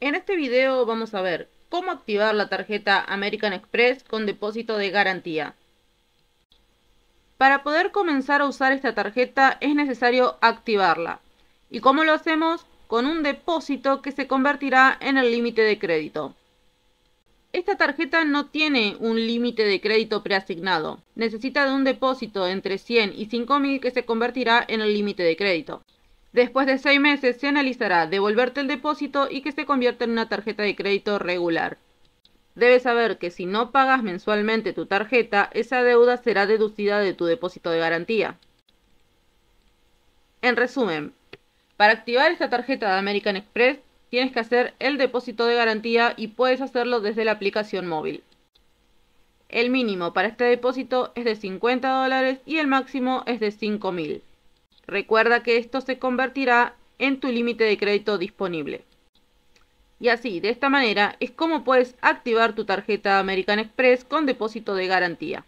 En este video vamos a ver cómo activar la tarjeta American Express con depósito de garantía. Para poder comenzar a usar esta tarjeta es necesario activarla. ¿Y cómo lo hacemos? Con un depósito que se convertirá en el límite de crédito. Esta tarjeta no tiene un límite de crédito preasignado. Necesita de un depósito entre 100 y 5.000 que se convertirá en el límite de crédito. Después de seis meses se analizará devolverte el depósito y que se convierta en una tarjeta de crédito regular. Debes saber que si no pagas mensualmente tu tarjeta, esa deuda será deducida de tu depósito de garantía. En resumen, para activar esta tarjeta de American Express tienes que hacer el depósito de garantía y puedes hacerlo desde la aplicación móvil. El mínimo para este depósito es de 50 dólares y el máximo es de 5.000. Recuerda que esto se convertirá en tu límite de crédito disponible. Y así, de esta manera, es como puedes activar tu tarjeta American Express con depósito de garantía.